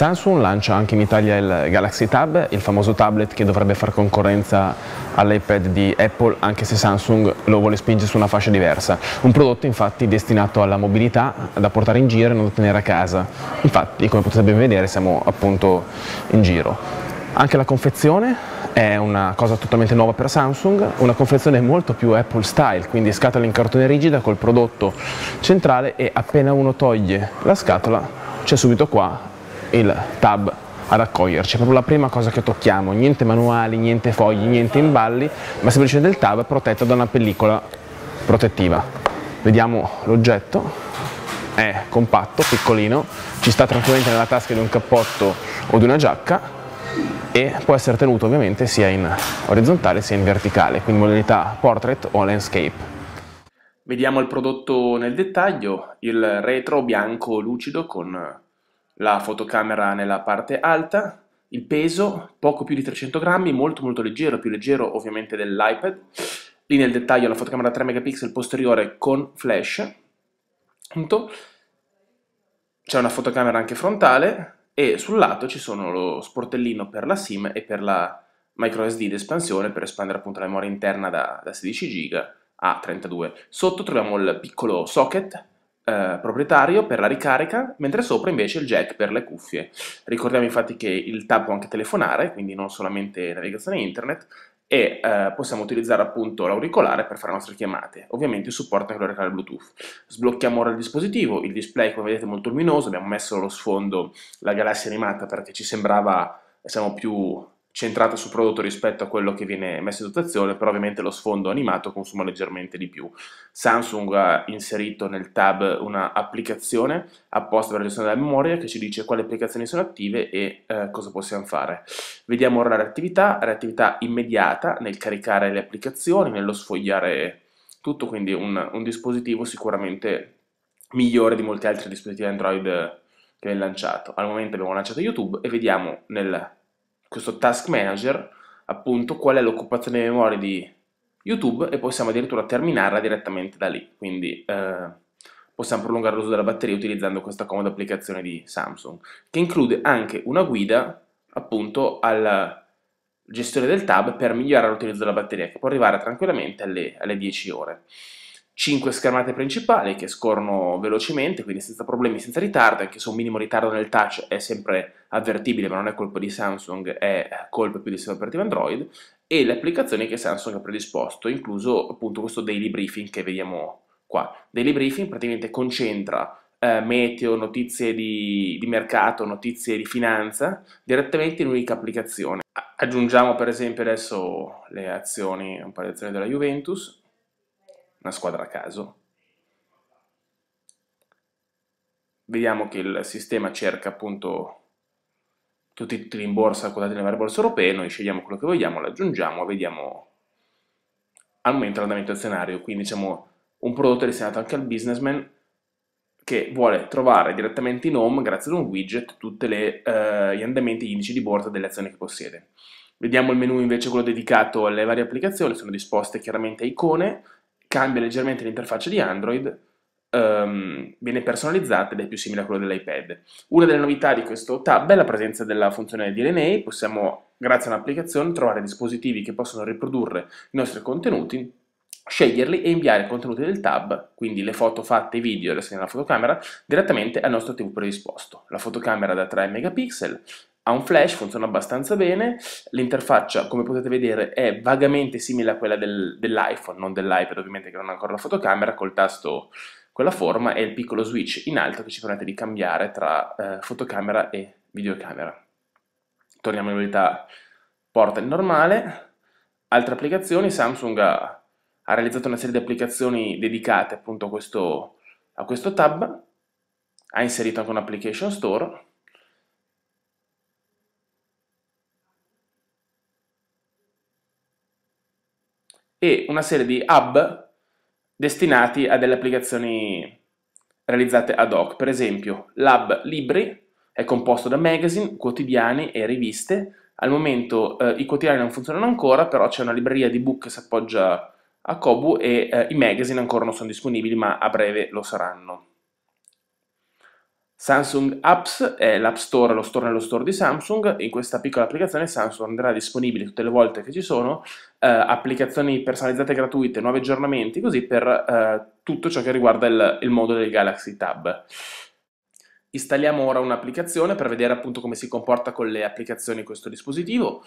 Samsung lancia anche in Italia il Galaxy Tab, il famoso tablet che dovrebbe far concorrenza all'iPad di Apple anche se Samsung lo vuole spingere su una fascia diversa. Un prodotto infatti destinato alla mobilità, da portare in giro e non da tenere a casa. Infatti come potete ben vedere siamo appunto in giro. Anche la confezione è una cosa totalmente nuova per Samsung, una confezione molto più Apple style, quindi scatola in cartone rigida col prodotto centrale e appena uno toglie la scatola c'è subito qua il tab ad accoglierci, è proprio la prima cosa che tocchiamo, niente manuali, niente fogli, niente imballi, ma semplicemente il tab protetto da una pellicola protettiva. Vediamo l'oggetto, è compatto, piccolino, ci sta tranquillamente nella tasca di un cappotto o di una giacca e può essere tenuto ovviamente sia in orizzontale sia in verticale, quindi modalità portrait o landscape. Vediamo il prodotto nel dettaglio, il retro bianco lucido con la fotocamera nella parte alta, il peso poco più di 300 grammi, molto molto leggero, più leggero ovviamente dell'iPad, lì nel dettaglio la fotocamera 3 megapixel posteriore con flash, appunto, c'è una fotocamera anche frontale e sul lato ci sono lo sportellino per la SIM e per la microSD di espansione per espandere appunto la memoria interna da, da 16 GB a 32. Sotto troviamo il piccolo socket eh, proprietario per la ricarica, mentre sopra invece il jack per le cuffie. Ricordiamo infatti che il tab può anche telefonare, quindi non solamente navigazione internet, e eh, possiamo utilizzare appunto l'auricolare per fare le nostre chiamate. Ovviamente supporta anche l'auricolare Bluetooth. Sblocchiamo ora il dispositivo, il display come vedete è molto luminoso, abbiamo messo lo sfondo la galassia animata perché ci sembrava, siamo più centrata sul prodotto rispetto a quello che viene messo in dotazione, però ovviamente lo sfondo animato consuma leggermente di più. Samsung ha inserito nel tab un'applicazione apposta per la gestione della memoria che ci dice quali applicazioni sono attive e eh, cosa possiamo fare. Vediamo ora la reattività, reattività immediata nel caricare le applicazioni, nello sfogliare tutto, quindi un, un dispositivo sicuramente migliore di molti altri dispositivi Android che viene lanciato. Al momento abbiamo lanciato YouTube e vediamo nel questo task manager appunto qual è l'occupazione di memoria di YouTube e possiamo addirittura terminarla direttamente da lì, quindi eh, possiamo prolungare l'uso della batteria utilizzando questa comoda applicazione di Samsung, che include anche una guida appunto alla gestione del tab per migliorare l'utilizzo della batteria, che può arrivare tranquillamente alle, alle 10 ore. 5 schermate principali che scorrono velocemente, quindi senza problemi, senza ritardo, anche se un minimo ritardo nel touch è sempre avvertibile, ma non è colpa di Samsung, è colpa più di sistema operativo Android, e le applicazioni che Samsung ha predisposto, incluso appunto questo daily briefing che vediamo qua. Daily briefing praticamente concentra eh, meteo, notizie di, di mercato, notizie di finanza direttamente in un'unica applicazione. Aggiungiamo per esempio adesso le azioni, un paio di azioni della Juventus, una squadra a caso. Vediamo che il sistema cerca appunto tutti i titoli in borsa quotati nelle varie borse europee, noi scegliamo quello che vogliamo, lo aggiungiamo, vediamo al momento l'andamento azionario, quindi diciamo un prodotto destinato anche al businessman che vuole trovare direttamente in home, grazie ad un widget, tutti eh, gli andamenti e gli indici di borsa delle azioni che possiede. Vediamo il menu invece quello dedicato alle varie applicazioni, sono disposte chiaramente a icone, cambia leggermente l'interfaccia di Android, um, viene personalizzata ed è più simile a quella dell'iPad. Una delle novità di questo tab è la presenza della funzione di DNA, possiamo grazie a un'applicazione trovare dispositivi che possono riprodurre i nostri contenuti sceglierli e inviare i contenuti del tab, quindi le foto fatte, i video e la della fotocamera, direttamente al nostro tipo predisposto. La fotocamera da 3 megapixel ha un flash, funziona abbastanza bene, l'interfaccia come potete vedere è vagamente simile a quella del, dell'iPhone, non dell'iPad ovviamente che non ha ancora la fotocamera, col tasto quella forma e il piccolo switch in alto che ci permette di cambiare tra eh, fotocamera e videocamera. Torniamo in modalità portal normale, altre applicazioni, Samsung ha, ha, realizzato una serie di applicazioni dedicate appunto a questo, a questo tab, ha inserito anche un application store, e una serie di hub destinati a delle applicazioni realizzate ad hoc. Per esempio, l'hub Libri è composto da magazine, quotidiani e riviste. Al momento eh, i quotidiani non funzionano ancora, però c'è una libreria di book che si appoggia a Kobu e eh, i magazine ancora non sono disponibili, ma a breve lo saranno. Samsung Apps è l'app store, lo store nello store di Samsung. In questa piccola applicazione Samsung renderà disponibili tutte le volte che ci sono eh, applicazioni personalizzate gratuite, nuovi aggiornamenti, così per eh, tutto ciò che riguarda il, il mondo del Galaxy Tab. Installiamo ora un'applicazione per vedere appunto come si comporta con le applicazioni questo dispositivo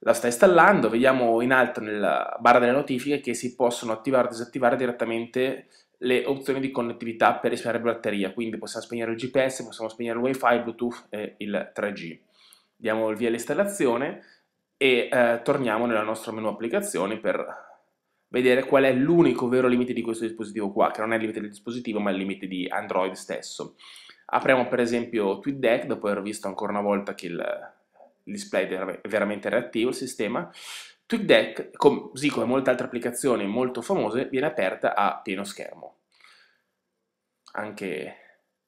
la sta installando, vediamo in alto nella barra delle notifiche che si possono attivare o disattivare direttamente le opzioni di connettività per risparmiare batteria, quindi possiamo spegnere il GPS, possiamo spegnere il wifi, il bluetooth e il 3G. Diamo il via all'installazione e eh, torniamo nel nostro menu applicazioni per vedere qual è l'unico vero limite di questo dispositivo qua, che non è il limite del dispositivo ma il limite di Android stesso. Apriamo per esempio TweetDeck dopo aver visto ancora una volta che il display è veramente reattivo, il sistema, TweakDeck, così come molte altre applicazioni molto famose, viene aperta a pieno schermo. Anche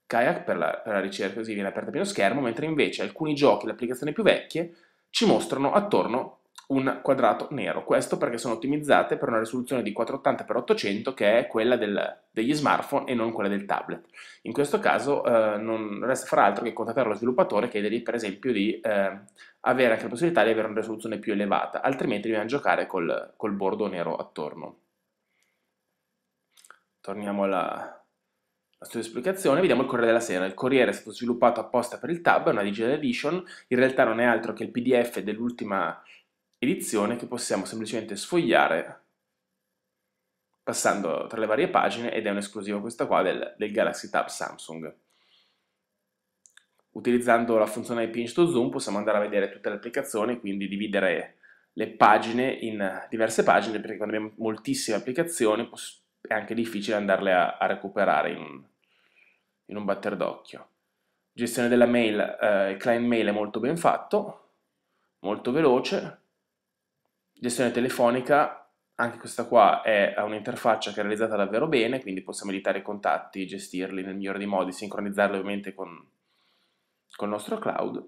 Kayak per la, per la ricerca così viene aperta a pieno schermo, mentre invece alcuni giochi, le applicazioni più vecchie, ci mostrano attorno un quadrato nero. Questo perché sono ottimizzate per una risoluzione di 480x800 che è quella del, degli smartphone e non quella del tablet. In questo caso eh, non resta far altro che contattare lo sviluppatore e chiedergli per esempio di eh, avere anche la possibilità di avere una risoluzione più elevata, altrimenti dobbiamo giocare col, col bordo nero attorno. Torniamo alla, la sua esplicazione, vediamo il Corriere della Sera. Il Corriere è stato sviluppato apposta per il tab, è una digital edition, in realtà non è altro che il PDF dell'ultima edizione che possiamo semplicemente sfogliare passando tra le varie pagine ed è un'esclusiva questa qua del, del, Galaxy Tab Samsung. Utilizzando la funzione Pinch to Zoom possiamo andare a vedere tutte le applicazioni, quindi dividere le pagine in diverse pagine, perché quando abbiamo moltissime applicazioni è anche difficile andarle a, a recuperare in, in, un batter d'occhio. Gestione della mail, eh, il client mail è molto ben fatto, molto veloce, Gestione telefonica, anche questa qua è un'interfaccia che è realizzata davvero bene, quindi possiamo editare i contatti, gestirli nel migliore dei modi, sincronizzarli ovviamente con, con il nostro cloud.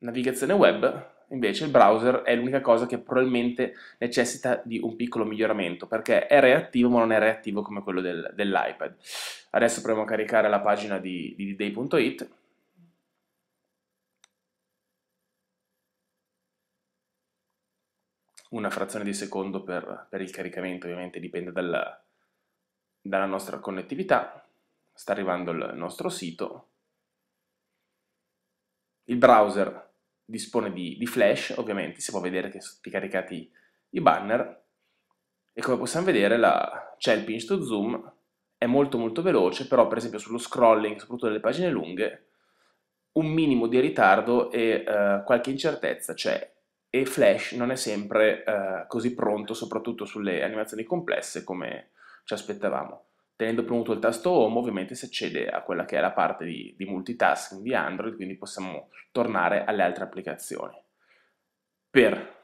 Navigazione web, invece il browser è l'unica cosa che probabilmente necessita di un piccolo miglioramento perché è reattivo ma non è reattivo come quello del, dell'iPad adesso proviamo a caricare la pagina di, di day.it una frazione di secondo per, per il caricamento, ovviamente dipende dalla, dalla nostra connettività. Sta arrivando il nostro sito. Il browser dispone di, di flash, ovviamente si può vedere che sono stati caricati i banner e come possiamo vedere la, c'è il pinch to zoom, è molto molto veloce, però per esempio sullo scrolling, soprattutto delle pagine lunghe, un minimo di ritardo e eh, qualche incertezza c'è e Flash non è sempre eh, così pronto, soprattutto sulle animazioni complesse come ci aspettavamo. Tenendo premuto il tasto Home ovviamente si accede a quella che è la parte di, di multitasking di Android, quindi possiamo tornare alle altre applicazioni. Per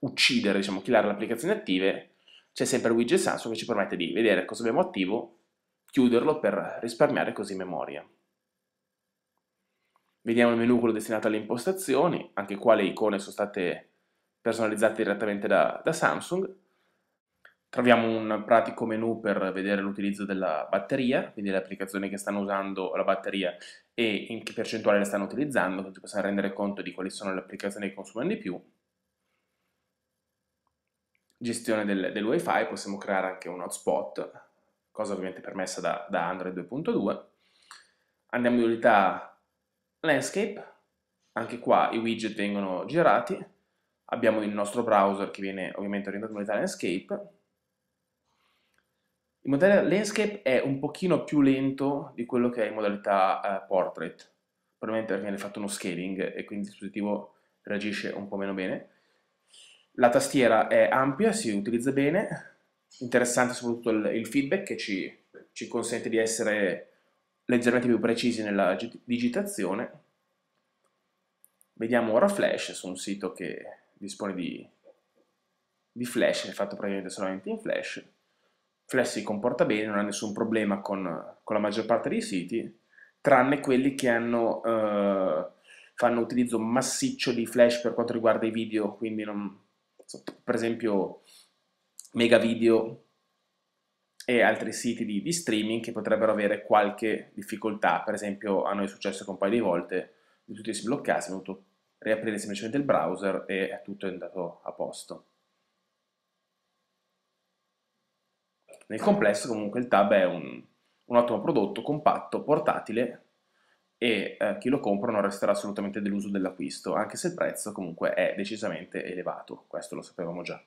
uccidere, diciamo, killare le applicazioni attive, c'è sempre il Widget Samsung che ci permette di vedere cosa abbiamo attivo, chiuderlo per risparmiare così memoria. Vediamo il menu quello destinato alle impostazioni, anche qua le icone sono state personalizzate direttamente da, da Samsung. Troviamo un pratico menu per vedere l'utilizzo della batteria, quindi le applicazioni che stanno usando la batteria e in che percentuale la stanno utilizzando, così possiamo rendere conto di quali sono le applicazioni che consumano di più. Gestione del, del wifi, possiamo creare anche un hotspot, cosa ovviamente permessa da, da Android 2.2. Andiamo in unità Landscape, anche qua i widget vengono girati, abbiamo il nostro browser che viene ovviamente orientato all'unità Landscape. Il modello Landscape è un pochino più lento di quello che è in modalità eh, Portrait, probabilmente perché viene fatto uno scaling e quindi il dispositivo reagisce un po' meno bene. La tastiera è ampia, si utilizza bene, interessante soprattutto il, il feedback che ci, ci consente di essere leggermente più precisi nella digitazione. Vediamo ora Flash su un sito che dispone di, di Flash, è fatto praticamente solamente in Flash. Flash si comporta bene, non ha nessun problema con, con la maggior parte dei siti, tranne quelli che hanno, eh, fanno utilizzo massiccio di Flash per quanto riguarda i video, quindi non, per esempio Mega e altri siti di, di, streaming che potrebbero avere qualche difficoltà, per esempio a noi è successo che un paio di volte di tutti si bloccasse, è dovuto riaprire semplicemente il browser e tutto è andato a posto. Nel complesso comunque il tab è un, un ottimo prodotto, compatto, portatile e eh, chi lo compra non resterà assolutamente deluso dell'acquisto, anche se il prezzo comunque è decisamente elevato, questo lo sapevamo già.